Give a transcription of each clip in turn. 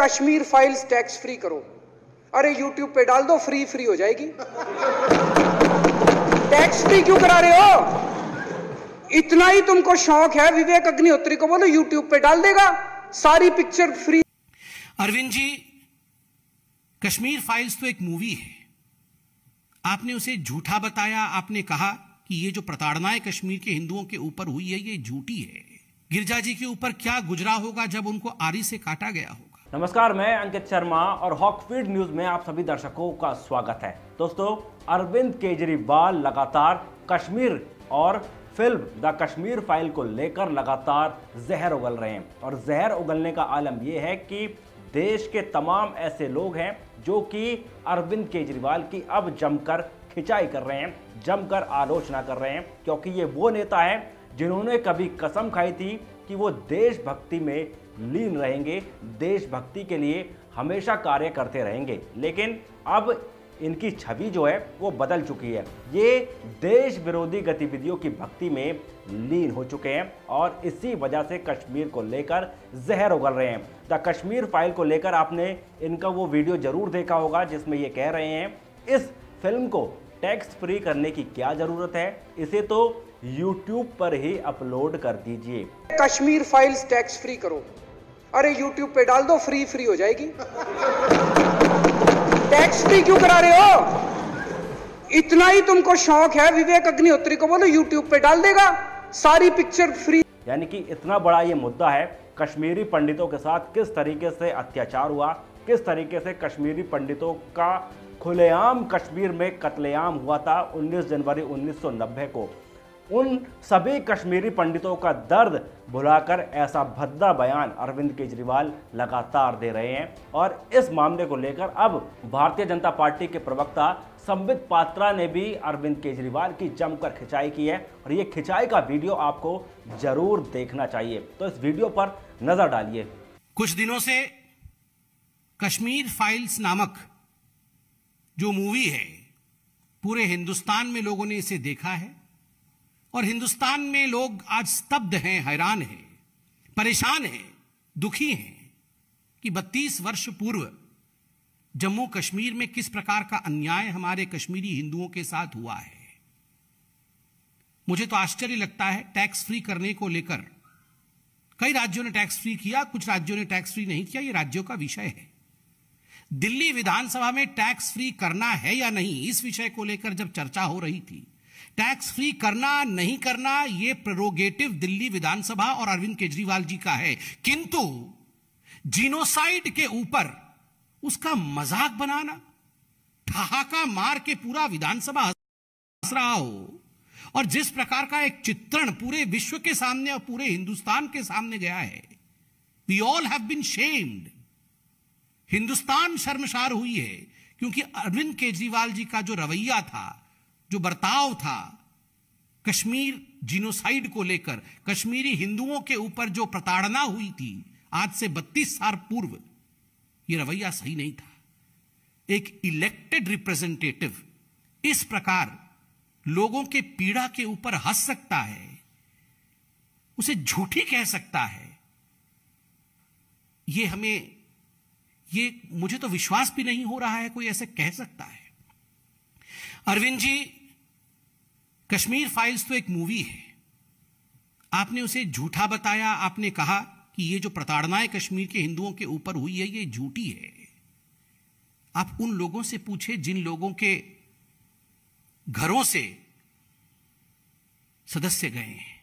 Kashmir files tax free करो अरे YouTube पे डाल दो फ्री फ्री हो जाएगी टैक्स फ्री क्यों करा रहे हो इतना ही तुमको शौक है विवेक अग्निहोत्री को बोलो यूट्यूब पे डाल देगा सारी picture free Arvind ji Kashmir Files तो एक मूवी है आपने उसे झूठा बताया आपने कहा कि ये जो प्रताड़नाएं कश्मीर के हिंदुओं के ऊपर हुई है ये झूठी है गिरजा जी के ऊपर क्या गुजरा होगा जब उनको आरी से काटा गया हो नमस्कार मैं अंकित शर्मा और हॉकफीड न्यूज में आप सभी दर्शकों का स्वागत है दोस्तों अरविंद केजरीवाल लगातार कश्मीर और फिल्म द कश्मीर फाइल को लेकर लगातार जहर उगल रहे हैं और जहर उगलने का आलम यह है कि देश के तमाम ऐसे लोग हैं जो कि अरविंद केजरीवाल की अब जमकर खिंचाई कर रहे हैं जमकर आलोचना कर रहे हैं क्योंकि ये वो नेता है जिन्होंने कभी कसम खाई थी कि वो देशभक्ति में लीन रहेंगे देशभक्ति के लिए हमेशा कार्य करते रहेंगे लेकिन अब इनकी छवि जो है वो बदल चुकी है ये देश विरोधी गतिविधियों की भक्ति में लीन हो चुके हैं और इसी वजह से कश्मीर को लेकर जहर उगल रहे हैं द कश्मीर फाइल को लेकर आपने इनका वो वीडियो जरूर देखा होगा जिसमें ये कह रहे हैं इस फिल्म को टैक्स फ्री करने की क्या ज़रूरत है इसे तो यूट्यूब पर ही अपलोड कर दीजिए कश्मीर फाइल्स टैक्स फ्री करो अरे यूट्यूब पे डाल दो फ्री फ्री हो जाएगी टैक्स फ्री क्यों करा रहे हो इतना ही तुमको शौक है विवेक अग्निहोत्री को बोलो यूट्यूब पे डाल देगा सारी पिक्चर फ्री यानी कि इतना बड़ा ये मुद्दा है कश्मीरी पंडितों के साथ किस तरीके से अत्याचार हुआ किस तरीके से कश्मीरी पंडितों का खुलेआम कश्मीर में कत्लेआम हुआ था 19 जनवरी 1990 को उन सभी कश्मीरी पंडितों का दर्द भुलाकर ऐसा भद्दा बयान अरविंद केजरीवाल लगातार दे रहे हैं और इस मामले को लेकर अब भारतीय जनता पार्टी के प्रवक्ता संबित पात्रा ने भी अरविंद केजरीवाल की जमकर खिंचाई की है और ये खिंचाई का वीडियो आपको जरूर देखना चाहिए तो इस वीडियो पर नजर डालिए कुछ दिनों से कश्मीर फाइल्स नामक जो मूवी है पूरे हिंदुस्तान में लोगों ने इसे देखा है और हिंदुस्तान में लोग आज स्तब्ध हैं हैरान हैं परेशान हैं दुखी हैं कि 32 वर्ष पूर्व जम्मू कश्मीर में किस प्रकार का अन्याय हमारे कश्मीरी हिंदुओं के साथ हुआ है मुझे तो आश्चर्य लगता है टैक्स फ्री करने को लेकर कई राज्यों ने टैक्स फ्री किया कुछ राज्यों ने टैक्स फ्री नहीं किया ये राज्यों का विषय है दिल्ली विधानसभा में टैक्स फ्री करना है या नहीं इस विषय को लेकर जब चर्चा हो रही थी टैक्स फ्री करना नहीं करना यह प्ररोगेटिव दिल्ली विधानसभा और अरविंद केजरीवाल जी का है किंतु जीनोसाइड के ऊपर उसका मजाक बनाना ठहाका मार के पूरा विधानसभा हंस रहा हो और जिस प्रकार का एक चित्रण पूरे विश्व के सामने और पूरे हिंदुस्तान के सामने गया है we all have been shamed Hindustan शर्मशार हुई है क्योंकि अरविंद केजरीवाल जी का जो रवैया था जो बर्ताव था कश्मीर जीनोसाइड को लेकर कश्मीरी हिंदुओं के ऊपर जो प्रताड़ना हुई थी आज से 32 साल पूर्व यह रवैया सही नहीं था एक इलेक्टेड रिप्रेजेंटेटिव इस प्रकार लोगों के पीड़ा के ऊपर हंस सकता है उसे झूठी कह सकता है ये हमें ये मुझे तो विश्वास भी नहीं हो रहा है कोई ऐसे कह सकता है अरविंद जी कश्मीर फाइल्स तो एक मूवी है आपने उसे झूठा बताया आपने कहा कि ये जो प्रताड़नाएं कश्मीर के हिंदुओं के ऊपर हुई है ये झूठी है आप उन लोगों से पूछे जिन लोगों के घरों से सदस्य गए हैं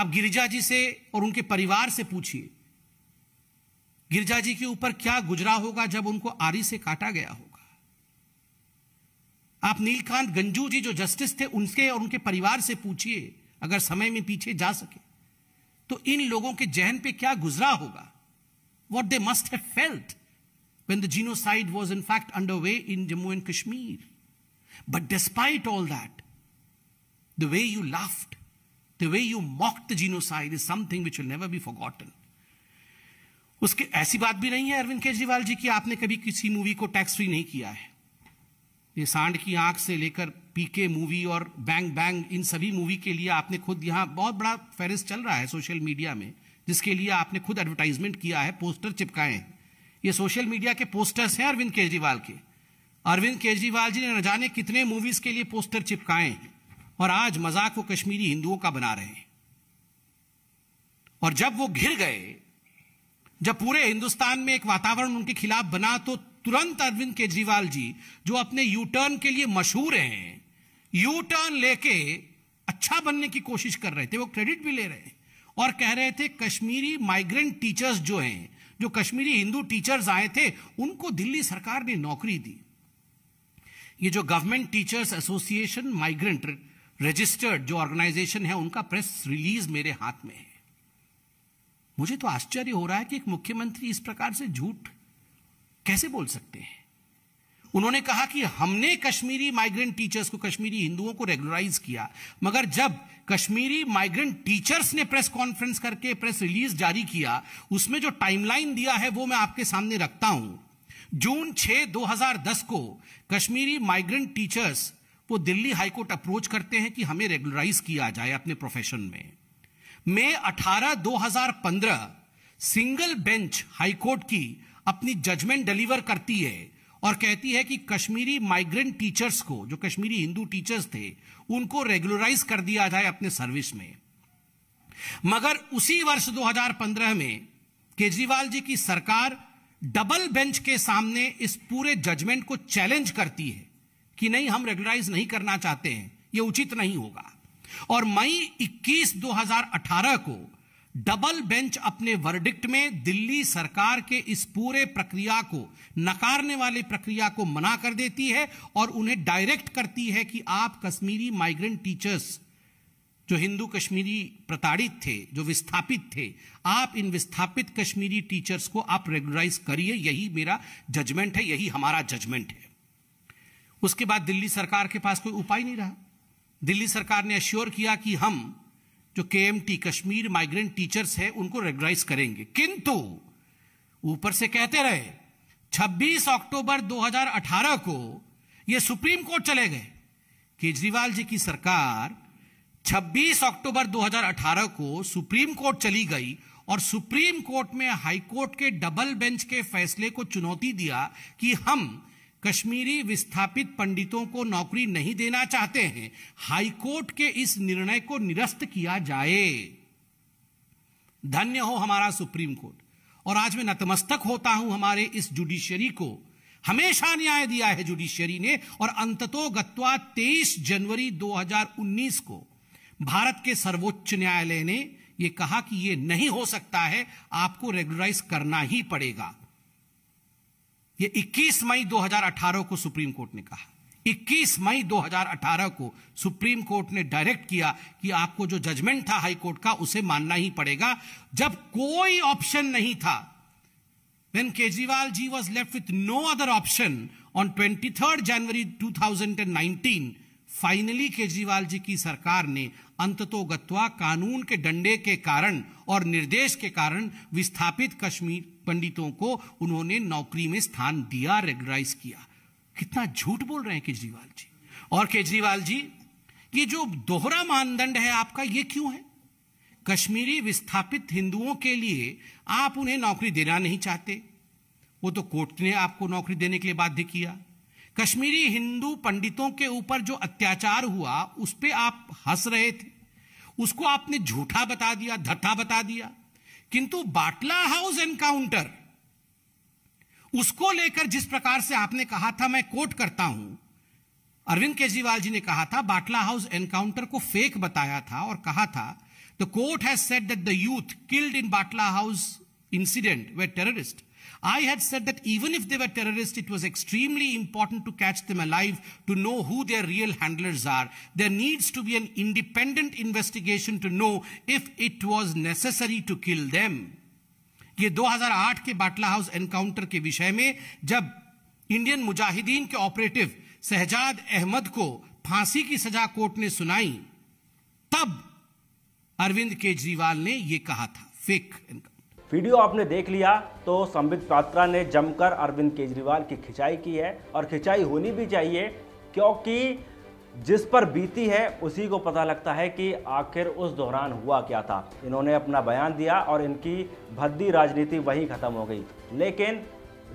आप गिरिजा जी से और उनके परिवार से पूछिए गिरिजा जी के ऊपर क्या गुजरा होगा जब उनको आरी से काटा गया होगा आप नीलकांत गंजू जी जो जस्टिस थे उनके और उनके परिवार से पूछिए अगर समय में पीछे जा सके तो इन लोगों के जहन पे क्या गुजरा होगा what they must have felt when the genocide was in fact under way in Jammu and Kashmir but despite all that the way you laughed the way you mock the genocide is something which never be forgotten उसके ऐसी बात भी नहीं है अरविंद केजरीवाल जी की आपने कभी किसी मूवी को टैक्स फ्री नहीं किया है ये सांड की आंख से लेकर पीके मूवी और बैंग बैंग इन सभी मूवी के लिए आपने खुद यहाँ बहुत बड़ा फहरिस्त चल रहा है सोशल मीडिया में जिसके लिए आपने खुद एडवर्टाइजमेंट किया है पोस्टर चिपकाए हैं ये सोशल मीडिया के पोस्टर्स हैं अरविंद केजरीवाल के अरविंद केजरीवाल जी ने न जाने कितने मूवीज के लिए पोस्टर चिपकाए हैं और आज मजाक वो कश्मीरी हिंदुओं का बना रहे हैं और जब वो घिर गए जब पूरे हिंदुस्तान में एक वातावरण उनके खिलाफ बना तो तुरंत अरविंद केजरीवाल जी जो अपने यू टर्न के लिए मशहूर हैं यू टर्न लेके अच्छा बनने की कोशिश कर रहे थे वो क्रेडिट भी ले रहे हैं और कह रहे थे कश्मीरी माइग्रेंट टीचर्स जो हैं जो कश्मीरी हिंदू टीचर्स आए थे उनको दिल्ली सरकार ने नौकरी दी ये जो government teachers association migrant registered जो ऑर्गेनाइजेशन है उनका प्रेस रिलीज मेरे हाथ में है मुझे तो आश्चर्य हो रहा है कि एक मुख्यमंत्री इस प्रकार से झूठ कैसे बोल सकते हैं उन्होंने कहा कि हमने कश्मीरी माइग्रेंट टीचर्स को कश्मीरी हिंदुओं को रेगुलराइज किया मगर जब कश्मीरी माइग्रेंट टीचर्स ने प्रेस कॉन्फ्रेंस करके प्रेस रिलीज जारी किया उसमें जो टाइमलाइन दिया है वो मैं आपके सामने रखता हूं जून 6 2010 को कश्मीरी माइग्रेंट टीचर्स वो दिल्ली हाईकोर्ट अप्रोच करते हैं कि हमें रेगुलराइज किया जाए अपने प्रोफेशन में मई अठारह दो सिंगल बेंच हाईकोर्ट की अपनी जजमेंट डिलीवर करती है और कहती है कि कश्मीरी माइग्रेंट टीचर्स को जो कश्मीरी हिंदू टीचर्स थे उनको रेगुलराइज कर दिया जाए अपने सर्विस में मगर उसी वर्ष 2015 में केजरीवाल जी की सरकार डबल बेंच के सामने इस पूरे जजमेंट को चैलेंज करती है कि नहीं हम रेगुलराइज नहीं करना चाहते हैं यह उचित नहीं होगा और मई 21 2018 को डबल बेंच अपने वर्डिक्ट में दिल्ली सरकार के इस पूरे प्रक्रिया को नकारने वाली प्रक्रिया को मना कर देती है और उन्हें डायरेक्ट करती है कि आप कश्मीरी माइग्रेंट टीचर्स जो हिंदू कश्मीरी प्रताड़ित थे जो विस्थापित थे आप इन विस्थापित कश्मीरी टीचर्स को आप रेगुलराइज करिए यही मेरा जजमेंट है यही हमारा जजमेंट है उसके बाद दिल्ली सरकार के पास कोई उपाय नहीं रहा दिल्ली सरकार ने अश्योर किया कि हम जो के कश्मीर माइग्रेंट टीचर्स है उनको रेगुलाइज करेंगे किंतु ऊपर से कहते रहे 26 अक्टूबर 2018 को ये सुप्रीम कोर्ट चले गए केजरीवाल जी की सरकार 26 अक्टूबर 2018 को सुप्रीम कोर्ट चली गई और सुप्रीम कोर्ट में हाई कोर्ट के डबल बेंच के फैसले को चुनौती दिया कि हम कश्मीरी विस्थापित पंडितों को नौकरी नहीं देना चाहते हैं हाईकोर्ट के इस निर्णय को निरस्त किया जाए धन्य हो हमारा सुप्रीम कोर्ट और आज मैं नतमस्तक होता हूं हमारे इस जुडिशरी को हमेशा न्याय दिया है जुडिशरी ने और अंततो गत्वा 23 जनवरी 2019 को भारत के सर्वोच्च न्यायालय ने यह कहा कि यह नहीं हो सकता है आपको रेगुलराइज करना ही पड़ेगा ये 21 मई 2018 को सुप्रीम कोर्ट ने कहा 21 मई 2018 को सुप्रीम कोर्ट ने डायरेक्ट किया कि आपको जो जजमेंट था हाई कोर्ट का उसे मानना ही पड़ेगा जब कोई ऑप्शन नहीं था when Kejriwal ji was left with no other option on 23rd January 2019 finally Kejriwal ji की सरकार ने अंततोगत्वा कानून के डंडे के कारण और निर्देश के कारण विस्थापित कश्मीर पंडितों को उन्होंने नौकरी में स्थान दिया रेगुलराइज किया कितना झूठ बोल रहे हैं केजरीवाल जी और केजरीवाल जी ये जो दोहरा मानदंड है आपका ये क्यों है कश्मीरी विस्थापित हिंदुओं के लिए आप उन्हें नौकरी देना नहीं चाहते वो तो कोर्ट ने आपको नौकरी देने के लिए बाध्य किया कश्मीरी हिंदू पंडितों के ऊपर जो अत्याचार हुआ उस पर आप हंस रहे थे उसको आपने झूठा बता दिया धत्था बता दिया किंतु बाटला हाउस एनकाउंटर उसको लेकर जिस प्रकार से आपने कहा था मैं कोट करता हूं अरविंद केजरीवाल जी ने कहा था बाटला हाउस एनकाउंटर को फेक बताया था और कहा था the court has set that the youth killed in Batla house incident they terrorist I had said that even if they were terrorists, it was extremely important to catch them alive to know who their real handlers are. There needs to be an independent investigation to know if it was necessary to kill them. ये 2008 के बाटला house encounter के विषय में जब Indian Mujahideen के operative सहजाद Ahmad को फांसी की सजा कोर्ट ने सुनाई तब अरविंद केजरीवाल ने यह कहा था फेक एनकाउंटर वीडियो आपने देख लिया तो संबित पात्रा ने जमकर अरविंद केजरीवाल की खिंचाई की है और खिंचाई होनी भी चाहिए क्योंकि जिस पर बीती है उसी को पता लगता है कि आखिर उस दौरान हुआ क्या था इन्होंने अपना बयान दिया और इनकी भद्दी राजनीति वहीं ख़त्म हो गई लेकिन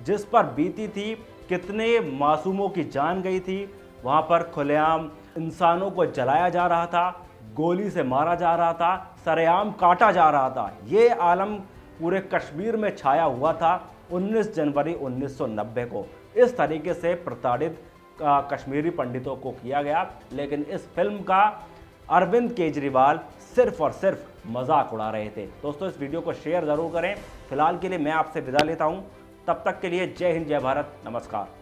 जिस पर बीती थी कितने मासूमों की जान गई थी वहाँ पर खुलेआम इंसानों को जलाया जा रहा था गोली से मारा जा रहा था सरेआम काटा जा रहा था ये आलम पूरे कश्मीर में छाया हुआ था 19 जनवरी 1990 को इस तरीके से प्रताड़ित कश्मीरी पंडितों को किया गया लेकिन इस फिल्म का अरविंद केजरीवाल सिर्फ और सिर्फ मजाक उड़ा रहे थे दोस्तों इस वीडियो को शेयर ज़रूर करें फिलहाल के लिए मैं आपसे विदा लेता हूँ तब तक के लिए जय हिंद जय भारत नमस्कार